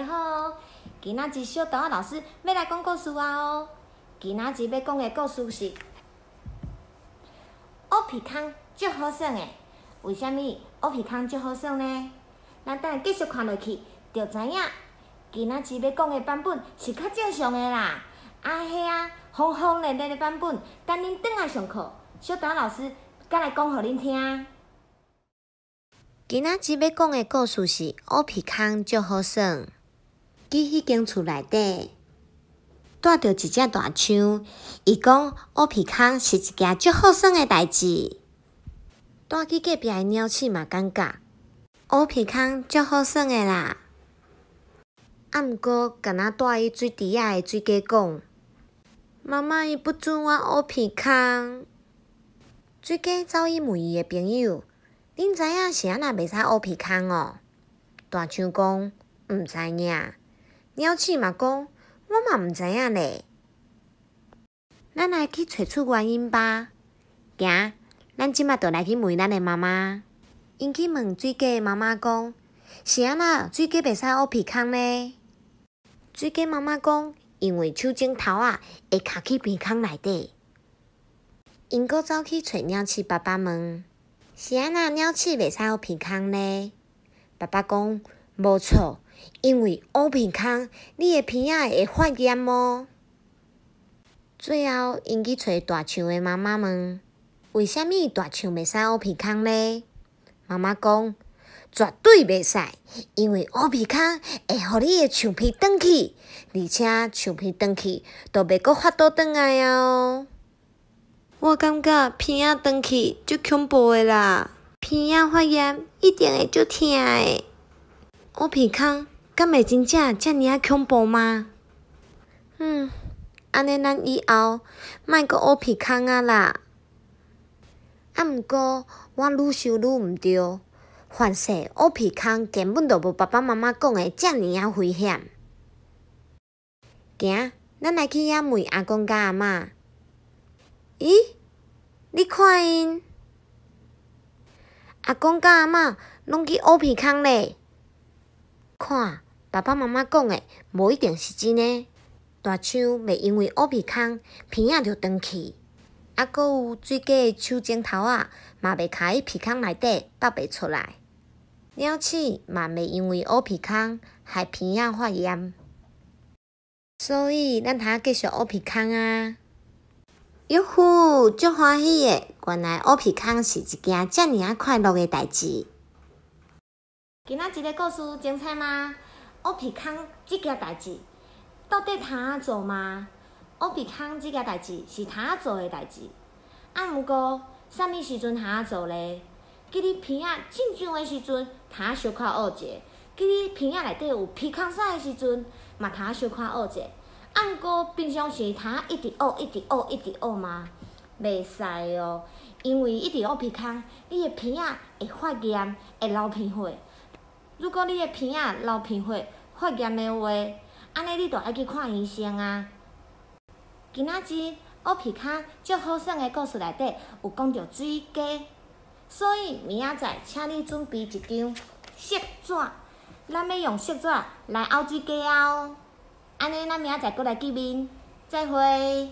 好，今仔日小豆啊老师要来讲故事啊哦。今仔日要讲个故事是《奥皮康》真好耍诶。为虾米《奥皮康》真好耍呢？咱等下继续看落去，着知影今仔日要讲个版本是较正常诶啦。啊嘿啊，轰轰烈烈个版本，等恁转来上课，小豆老师佮来讲互恁听。今仔日要讲个故事是《奥皮康》真好耍。去迄间厝内底带着一只大象，伊讲乌鼻孔是一件足好耍诶代志。带去隔壁诶猫鼠嘛，尴尬。乌鼻孔足好耍诶啦。啊，毋过敢若带伊水池仔诶水鸡讲，妈妈伊不准我乌鼻孔。水鸡走去问伊诶朋友，恁知影安呾袂使乌鼻孔哦？大象讲，毋知影。鸟鼠嘛讲，我嘛毋知影咧。咱来去找出原因吧。行，咱即摆着来去问咱诶妈妈。因去问水果妈妈讲：是安呐，水果袂使挖鼻孔呢。水果妈妈讲：因为手指头啊会卡去鼻孔内底。因佫走去找鸟鼠爸爸问：是安呐，鸟鼠袂使挖鼻孔呢。爸爸讲：无错。因为乌鼻孔，你的鼻仔会发炎哦。最后，因去找大象的妈妈问：“为什么大象袂使乌鼻孔呢？”妈妈讲：“绝对袂使，因为乌鼻孔会互你的橡皮断去，而且橡皮断去都袂阁发倒转来啊。”我感觉鼻仔长去足恐怖的啦，鼻仔发炎一定会足疼的。乌皮康，敢会真正遮尔啊恐怖吗？嗯，安尼咱以后麦阁乌皮康啊啦。啊，毋过我愈想愈毋对，反细乌皮康根本就无爸爸妈妈讲诶遮尔啊危险。行，咱来去遐问阿公甲阿嬷。咦？你看因？阿公甲阿嬷拢去乌皮康嘞。看，爸爸妈妈讲的无一定是真诶。大树袂因为乌鼻孔，鼻仔着断气，啊，搁有水果的手指头仔嘛袂卡伊鼻孔内底，拔袂出来。老鼠嘛袂因为乌鼻孔，害鼻仔发炎。所以咱通继续乌鼻孔啊！哟呼，足欢喜的，原来乌鼻孔是一件遮尔啊快乐的代志。今仔日的故事精彩吗？挖皮康即件代志，到底他做吗？挖皮康即件代志是他做的代志。啊，毋过啥物时阵他做呢？佮你鼻仔正常的时阵，他小可学一下；你鼻仔内底有鼻孔塞的时阵，嘛他小可学一下。毋过平常时，他一直学、一直学、一直学吗？袂使哦，因为一直挖鼻康你的鼻仔会发炎，会流鼻血。如果你的鼻子流鼻血发炎的话，安尼你著爱去看医生啊。今仔日奥皮卡遮好耍的故事内底有讲着水果，所以明仔载请你准备一张色纸，咱要用色纸来画水果啊。哦，安尼咱明仔载搁来见面，再会。